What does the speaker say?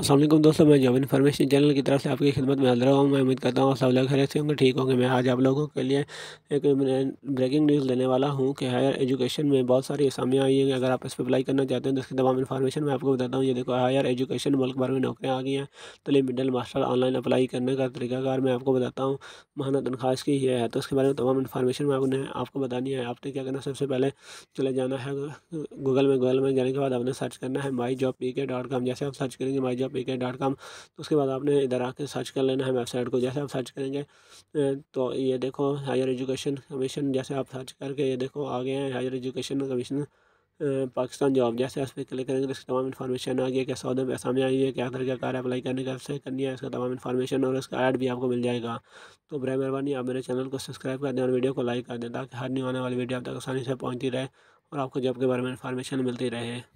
असलम दोस्तों मैं job information channel की तरफ से आपकी खिदमत में हाजिर हूँ मैं उम्मीद करता हूँ सब लोग खरे से होंगे ठीक होंगे मैं आज आप लोगों के लिए एक ब्रेकिंग न्यूज़ देने वाला हूँ कि हायर एजुकेशन में बहुत सारी असामियाँ आई हैं अगर आप इस पर अप्लाई करना चाहते हैं तो इसकी तमाम इन्फॉर्मेशन मैं आपको बताता हूँ ये देखो हायर एजुकेशन मुल्क भर में नौकरियाँ आ गई हैं तो लिए मिडल मास्टर ऑनलाइन अप्लाई करने का तरीकाकार मैं आपको बताता हूँ महाना तनख्वाह की यह है तो उसके बारे में तमाम इन्फॉर्मेशन मैं आपने आपको बतानी है आपने क्या करना सबसे पहले चले जाना है गूगल में गूगल में जाने के बाद आपने सर्च करना है my job P K dot जैसे आप सर्च करेंगे माई मीडिया पे डॉट कॉम तो उसके बाद आपने इधर आके सर्च कर लेना है वेबसाइट को जैसे आप सर्च करेंगे तो ये देखो हायर एजुकेशन कमीशन जैसे आप सर्च करके ये देखो आ गए हैं higher education commission Pakistan job जैसे इस पर क्लिक करेंगे तो इसकी तमाम इन्फॉर्मेशन आ गई है क्या सौदे में पैसा में आई है क्या तरीकाकार अप्लाई करने का से करनी है इसका तमाम इन्फॉर्मेशन और इसका ऐड भी आपको मिल जाएगा तो बर मेहरबानी आप मेरे चैनल को सब्सक्राइब कर दें और वीडियो को लाइक कर दें ताकि हर नहीं आने वाली वीडियो आप तक आसानी से पहुँचती रहे और आपको जॉब के बारे में इन्फॉर्मेशन मिलती रहे